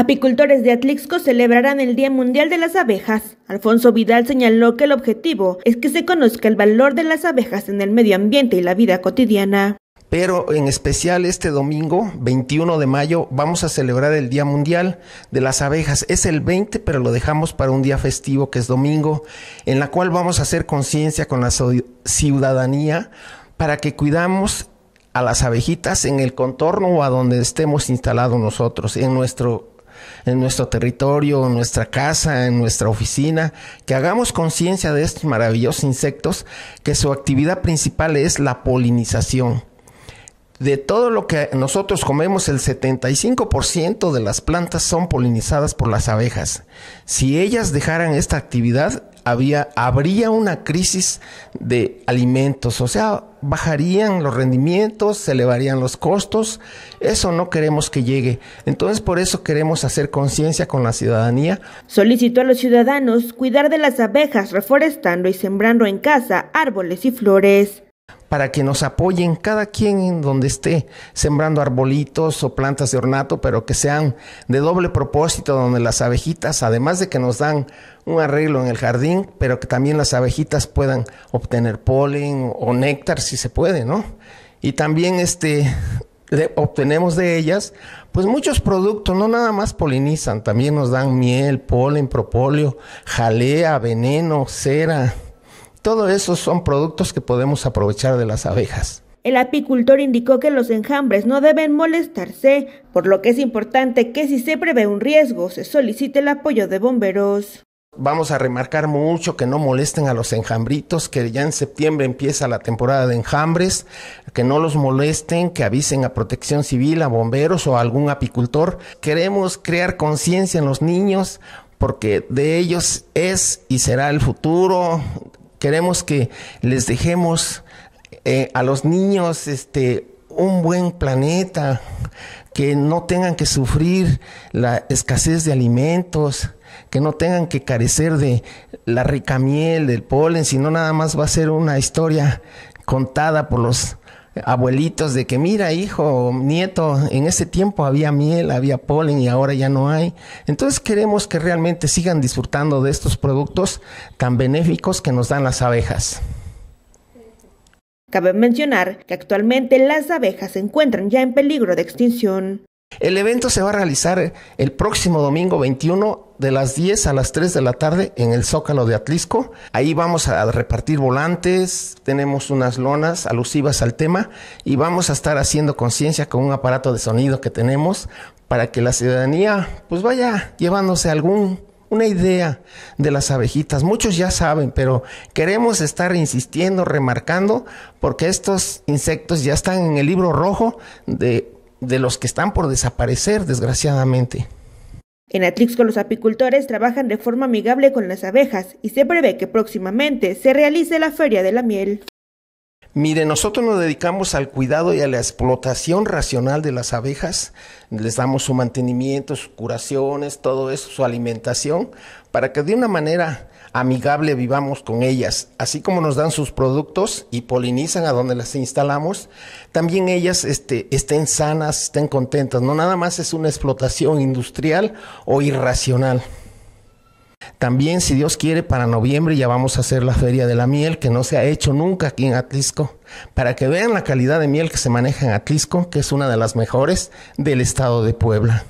Apicultores de Atlixco celebrarán el Día Mundial de las Abejas. Alfonso Vidal señaló que el objetivo es que se conozca el valor de las abejas en el medio ambiente y la vida cotidiana. Pero en especial este domingo, 21 de mayo, vamos a celebrar el Día Mundial de las Abejas. Es el 20, pero lo dejamos para un día festivo que es domingo, en la cual vamos a hacer conciencia con la ciudadanía para que cuidamos a las abejitas en el contorno o a donde estemos instalados nosotros, en nuestro en nuestro territorio, en nuestra casa, en nuestra oficina, que hagamos conciencia de estos maravillosos insectos, que su actividad principal es la polinización de todo lo que nosotros comemos, el 75% de las plantas son polinizadas por las abejas. Si ellas dejaran esta actividad, habría una crisis de alimentos, o sea, bajarían los rendimientos, se elevarían los costos, eso no queremos que llegue. Entonces por eso queremos hacer conciencia con la ciudadanía. Solicito a los ciudadanos cuidar de las abejas reforestando y sembrando en casa árboles y flores para que nos apoyen cada quien en donde esté, sembrando arbolitos o plantas de ornato, pero que sean de doble propósito, donde las abejitas, además de que nos dan un arreglo en el jardín, pero que también las abejitas puedan obtener polen o néctar si se puede, ¿no? Y también este obtenemos de ellas, pues muchos productos, no nada más polinizan, también nos dan miel, polen, propóleo, jalea, veneno, cera, todo eso son productos que podemos aprovechar de las abejas. El apicultor indicó que los enjambres no deben molestarse, por lo que es importante que si se prevé un riesgo se solicite el apoyo de bomberos. Vamos a remarcar mucho que no molesten a los enjambritos, que ya en septiembre empieza la temporada de enjambres, que no los molesten, que avisen a protección civil, a bomberos o a algún apicultor. Queremos crear conciencia en los niños porque de ellos es y será el futuro Queremos que les dejemos eh, a los niños este, un buen planeta, que no tengan que sufrir la escasez de alimentos, que no tengan que carecer de la rica miel, del polen, sino nada más va a ser una historia contada por los abuelitos de que mira hijo, nieto, en ese tiempo había miel, había polen y ahora ya no hay. Entonces queremos que realmente sigan disfrutando de estos productos tan benéficos que nos dan las abejas. Cabe mencionar que actualmente las abejas se encuentran ya en peligro de extinción. El evento se va a realizar el próximo domingo 21 de las 10 a las 3 de la tarde en el Zócalo de Atlisco. Ahí vamos a repartir volantes, tenemos unas lonas alusivas al tema y vamos a estar haciendo conciencia con un aparato de sonido que tenemos para que la ciudadanía pues vaya llevándose algún una idea de las abejitas. Muchos ya saben, pero queremos estar insistiendo, remarcando, porque estos insectos ya están en el libro rojo de los que están por desaparecer, desgraciadamente. En Atrixco los apicultores trabajan de forma amigable con las abejas y se prevé que próximamente se realice la Feria de la Miel. Mire, nosotros nos dedicamos al cuidado y a la explotación racional de las abejas. Les damos su mantenimiento, sus curaciones, todo eso, su alimentación, para que de una manera amigable vivamos con ellas. Así como nos dan sus productos y polinizan a donde las instalamos, también ellas este, estén sanas, estén contentas. No nada más es una explotación industrial o irracional. También, si Dios quiere, para noviembre ya vamos a hacer la feria de la miel, que no se ha hecho nunca aquí en Atlisco, para que vean la calidad de miel que se maneja en Atlisco, que es una de las mejores del estado de Puebla.